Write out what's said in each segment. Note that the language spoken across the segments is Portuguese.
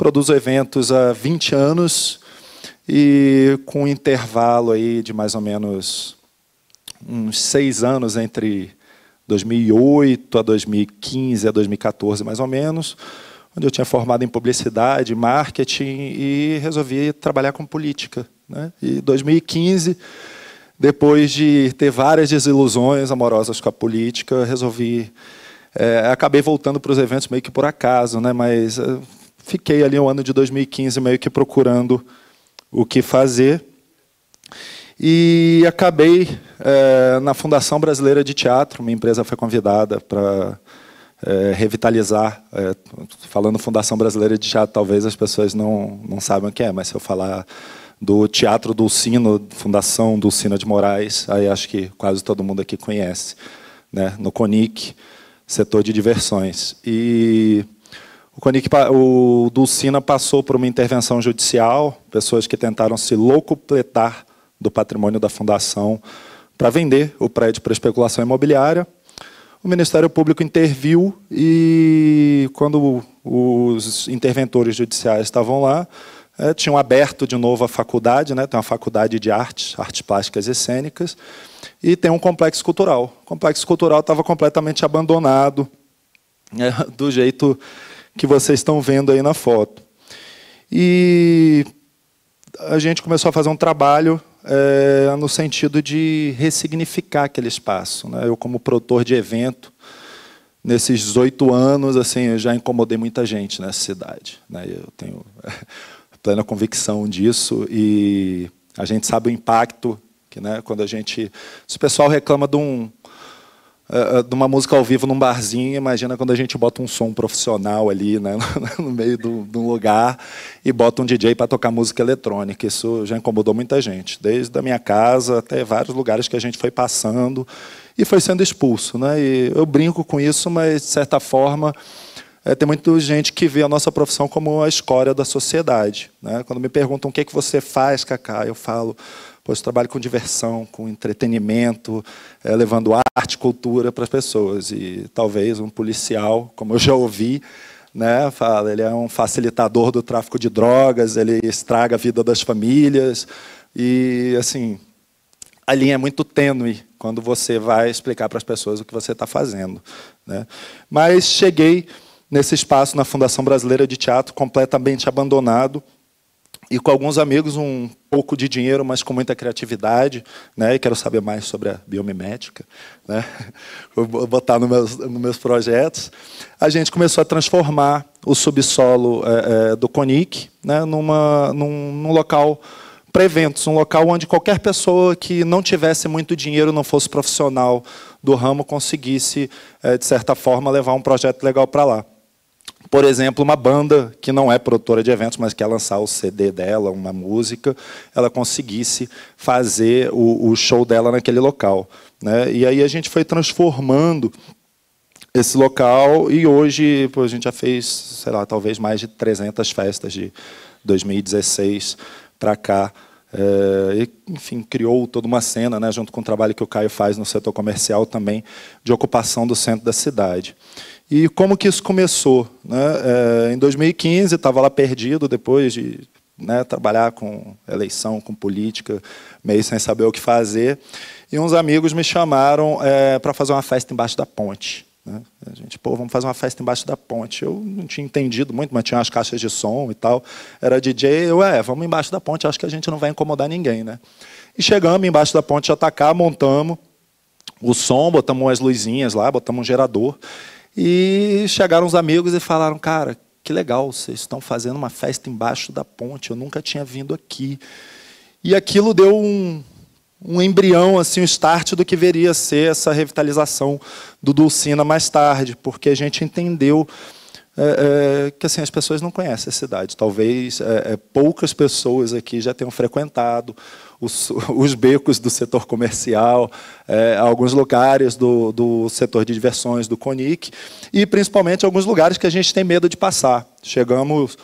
Produzo eventos há 20 anos e com um intervalo aí de mais ou menos uns seis anos entre 2008 a 2015 a 2014 mais ou menos, onde eu tinha formado em publicidade, marketing e resolvi trabalhar com política. Né? E 2015, depois de ter várias desilusões amorosas com a política, resolvi é, acabei voltando para os eventos meio que por acaso, né? Mas eh, fiquei ali o ano de 2015 meio que procurando o que fazer. E acabei é, na Fundação Brasileira de Teatro, minha empresa foi convidada para é, revitalizar. É, falando Fundação Brasileira de Teatro, talvez as pessoas não, não saibam o que é, mas se eu falar do Teatro Dulcino, Fundação Dulcina de Moraes, aí acho que quase todo mundo aqui conhece, né? no CONIC, setor de diversões. E o, Conic, o Dulcina passou por uma intervenção judicial, pessoas que tentaram se locupletar do patrimônio da fundação para vender o prédio para especulação imobiliária. O Ministério Público interviu e, quando os interventores judiciais estavam lá, é, tinham aberto de novo a faculdade, né, tem uma faculdade de artes, artes plásticas e cênicas, e tem um complexo cultural. O complexo cultural estava completamente abandonado, é, do jeito que vocês estão vendo aí na foto. E a gente começou a fazer um trabalho é, no sentido de ressignificar aquele espaço. Né? Eu, como produtor de evento, nesses 18 anos, assim, eu já incomodei muita gente nessa cidade. Né? Eu tenho eh, plena convicção disso e a gente sabe o impacto que, né, quando a gente, se o pessoal reclama de um é, é, de uma música ao vivo num barzinho, imagina quando a gente bota um som profissional ali né, no meio de um lugar e bota um DJ para tocar música eletrônica. Isso já incomodou muita gente, desde a minha casa até vários lugares que a gente foi passando e foi sendo expulso. Né? E eu brinco com isso, mas de certa forma. É, tem muita gente que vê a nossa profissão como a escória da sociedade. Né? Quando me perguntam o que, é que você faz, Cacá, eu falo, Hoje trabalho com diversão, com entretenimento, é, levando arte, cultura para as pessoas. E talvez um policial, como eu já ouvi, né, fala, ele é um facilitador do tráfico de drogas, ele estraga a vida das famílias. E, assim, a linha é muito tênue quando você vai explicar para as pessoas o que você está fazendo. Né? Mas cheguei nesse espaço na Fundação Brasileira de Teatro completamente abandonado, e com alguns amigos um pouco de dinheiro, mas com muita criatividade, né? E quero saber mais sobre a biomimética, né? Vou botar nos meus, nos meus projetos. A gente começou a transformar o subsolo é, é, do Conic, né? Numa, num, num local para eventos, um local onde qualquer pessoa que não tivesse muito dinheiro, não fosse profissional do ramo, conseguisse, eh, de certa forma, levar um projeto legal para lá. Por exemplo, uma banda que não é produtora de eventos, mas quer lançar o CD dela, uma música, ela conseguisse fazer o, o show dela naquele local. Né? E aí a gente foi transformando esse local e hoje pô, a gente já fez, sei lá, talvez mais de 300 festas de 2016 para cá. É, enfim, criou toda uma cena, né, junto com o trabalho que o Caio faz no setor comercial também, de ocupação do centro da cidade. E como que isso começou? Né? É, em 2015, estava lá perdido, depois de né, trabalhar com eleição, com política, meio sem saber o que fazer. E uns amigos me chamaram é, para fazer uma festa embaixo da ponte. Né? A gente, pô, vamos fazer uma festa embaixo da ponte. Eu não tinha entendido muito, mas tinha umas caixas de som e tal. Era DJ, eu, é, vamos embaixo da ponte, acho que a gente não vai incomodar ninguém, né? E chegamos embaixo da ponte de atacar, tá montamos o som, botamos umas luzinhas lá, botamos um gerador. E chegaram os amigos e falaram, cara, que legal, vocês estão fazendo uma festa embaixo da ponte, eu nunca tinha vindo aqui. E aquilo deu um, um embrião, assim, um start do que veria ser essa revitalização do Dulcina mais tarde, porque a gente entendeu é, é, que assim, as pessoas não conhecem a cidade. Talvez é, é poucas pessoas aqui já tenham frequentado, os, os becos do setor comercial, é, alguns lugares do, do setor de diversões do CONIC, e principalmente alguns lugares que a gente tem medo de passar. Chegamos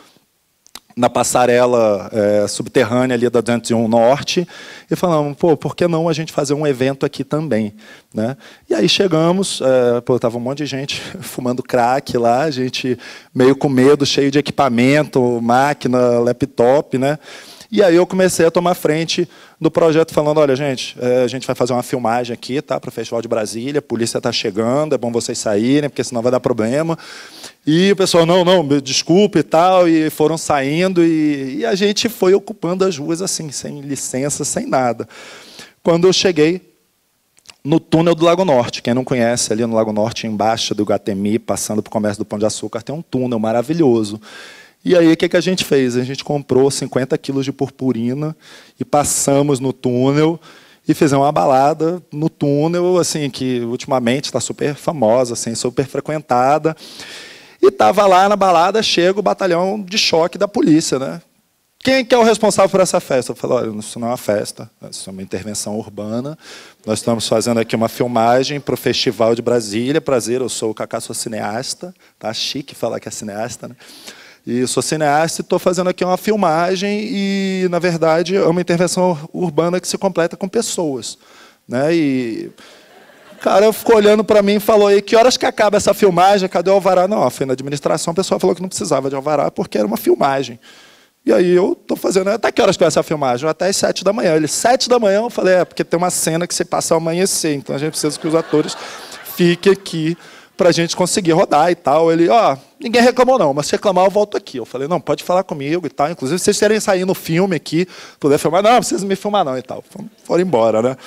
na passarela é, subterrânea ali da 201 Norte e falamos, pô, por que não a gente fazer um evento aqui também? Né? E aí chegamos, é, pô, tava um monte de gente fumando crack lá, a gente meio com medo, cheio de equipamento, máquina, laptop, né? E aí eu comecei a tomar frente do projeto, falando: olha, gente, eh, a gente vai fazer uma filmagem aqui tá, para o Festival de Brasília, a polícia está chegando, é bom vocês saírem, porque senão vai dar problema. E o pessoal: não, não, desculpe e tal, e foram saindo, e, e a gente foi ocupando as ruas assim, sem licença, sem nada. Quando eu cheguei no túnel do Lago Norte. Quem não conhece, ali no Lago Norte, embaixo do Gatemi, passando para o comércio do Pão de Açúcar, tem um túnel maravilhoso. E aí, o que, que a gente fez? A gente comprou 50 quilos de purpurina e passamos no túnel e fizemos uma balada no túnel, assim, que ultimamente está super famosa, assim, super frequentada. E estava lá na balada, chega o batalhão de choque da polícia, né? Quem que é o responsável por essa festa? Eu falo, olha, isso não é uma festa, isso é uma intervenção urbana. Nós estamos fazendo aqui uma filmagem para o Festival de Brasília. Prazer, eu sou o Cacá, sou cineasta. Tá chique falar que é cineasta, né? E sou cineasta e estou fazendo aqui uma filmagem e, na verdade, é uma intervenção urbana que se completa com pessoas. Né? E o cara ficou olhando para mim e falou, e que horas que acaba essa filmagem? Cadê o alvará? Não, foi na administração, o pessoal falou que não precisava de alvará porque era uma filmagem. E aí eu estou fazendo, até que horas vai é essa filmagem? Até as sete da manhã. Ele, sete da manhã? Eu falei, é, porque tem uma cena que você passa ao amanhecer, então a gente precisa que os atores fiquem aqui para a gente conseguir rodar e tal. Ele, ó, oh, ninguém reclamou não, mas se reclamar eu volto aqui. Eu falei, não, pode falar comigo e tal. Inclusive, vocês querem sair no filme aqui, puder filmar. Não, não precisa me filmar não e tal. Foram embora, né?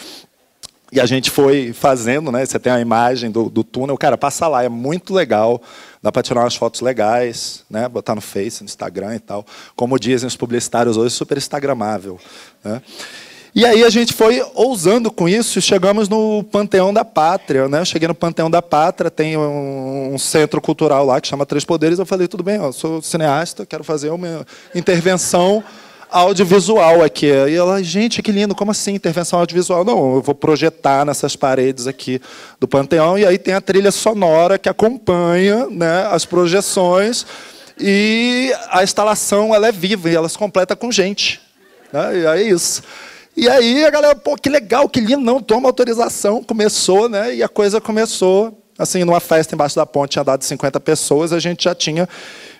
E a gente foi fazendo, né? Você tem a imagem do, do túnel. Cara, passa lá, é muito legal. Dá para tirar umas fotos legais, né? Botar no Face, no Instagram e tal. Como dizem os publicitários hoje, super instagramável. Né? E aí a gente foi ousando com isso e chegamos no Panteão da Pátria. Né? Eu cheguei no Panteão da Pátria, tem um, um centro cultural lá que chama Três Poderes. Eu falei, tudo bem, eu sou cineasta, quero fazer uma intervenção audiovisual aqui. E ela, gente, que lindo, como assim intervenção audiovisual? Não, eu vou projetar nessas paredes aqui do Panteão. E aí tem a trilha sonora que acompanha né, as projeções. E a instalação ela é viva e ela se completa com gente. Né? E é isso. E aí a galera, pô, que legal, que lindo, não toma autorização. Começou, né? E a coisa começou. Assim, numa festa embaixo da ponte tinha dado 50 pessoas, a gente já tinha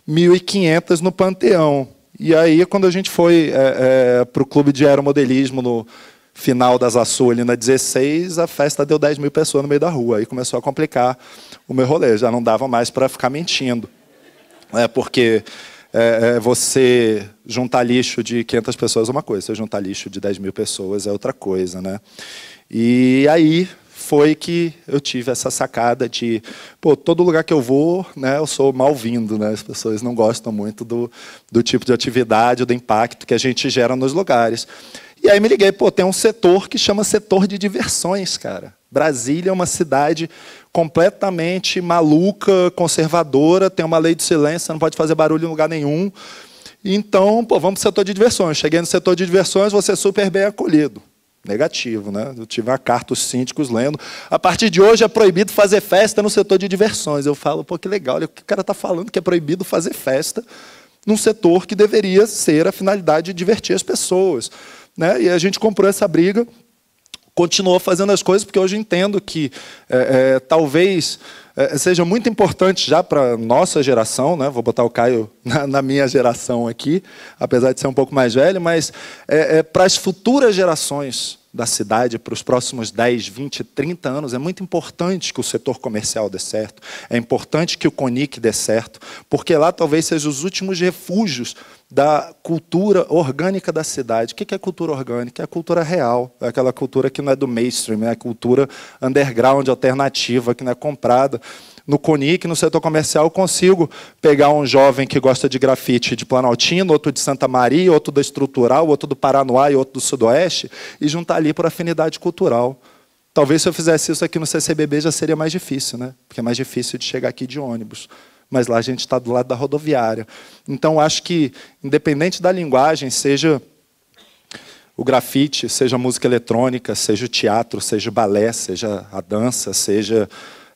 1.500 no Panteão. E aí, quando a gente foi é, eh, é, eh, para o clube de aeromodelismo no final das Açu, ali na 16, a festa deu 10 mil pessoas no meio da rua. Aí começou a complicar o meu rolê, já não dava mais para ficar mentindo. É porque é, é, você juntar lixo de 500 pessoas é uma coisa, você juntar lixo de 10 mil pessoas é outra coisa, né? E aí foi que eu tive essa sacada de, pô, todo lugar que eu vou, né, eu sou mal-vindo, né? As pessoas não gostam muito do, do tipo de atividade, do impacto que a gente gera nos lugares. E aí me liguei, pô, tem um setor que chama setor de diversões, cara. Brasília é uma cidade completamente maluca, conservadora, tem uma lei de silêncio, você não pode fazer barulho em lugar nenhum. Então, pô, vamos para o setor de diversões. Cheguei no setor de diversões, você é super bem acolhido. Negativo, né? Eu tive a carta, os síndicos lendo. A partir de hoje é proibido fazer festa no setor de diversões. Eu falo, pô, que legal, olha o que o cara está falando, que é proibido fazer festa num setor que deveria ser a finalidade de divertir as pessoas. Né? E a gente comprou essa briga continuou fazendo as coisas, porque hoje entendo que é, é, talvez é, seja muito importante já para nossa geração, né? vou botar o Caio na, na, minha geração aqui, apesar de ser um pouco mais velho, mas é, é, para as futuras gerações da cidade para os próximos 10, 20, 30 anos, é muito importante que o setor comercial dê certo, é importante que o CONIC dê certo, porque lá talvez sejam os últimos refúgios da cultura orgânica da cidade. O que é cultura orgânica? É a cultura real, é aquela cultura que não é do mainstream, é a cultura underground, alternativa, que não é comprada no CONIC, no setor comercial, eu consigo pegar um jovem que gosta de grafite de Planaltino, outro de Santa Maria, outro da Estrutural, outro do Paranoá e outro do Sudoeste, e juntar ali por afinidade cultural. Talvez se eu fizesse isso aqui no CCBB já seria mais difícil, né? porque é mais difícil de chegar aqui de ônibus. Mas lá a gente está do lado da rodoviária. Então, acho que, independente da linguagem, seja o grafite, seja a música eletrônica, seja o teatro, seja o balé, seja a dança, seja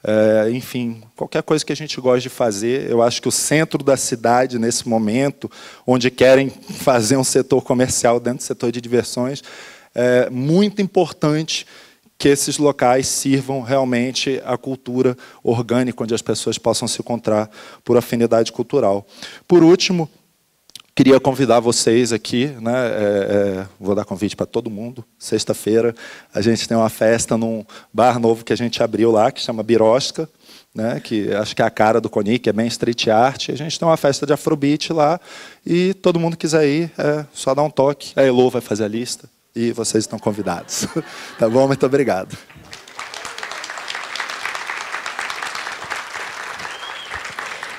é, enfim, qualquer coisa que a gente gosta de fazer, eu acho que o centro da cidade, nesse momento, onde querem fazer um setor comercial dentro do setor de diversões, é muito importante que esses locais sirvam realmente à cultura orgânica, onde as pessoas possam se encontrar por afinidade cultural. Por último, Queria convidar vocês aqui, né, é, é, vou dar convite para todo mundo. Sexta-feira a gente tem uma festa num bar novo que a gente abriu lá, que chama Birosca, né, que acho que é a cara do Conic, é bem street art. A gente tem uma festa de afrobeat lá e todo mundo quiser ir, é só dar um toque. A Elo vai fazer a lista e vocês estão convidados. tá bom? Muito obrigado.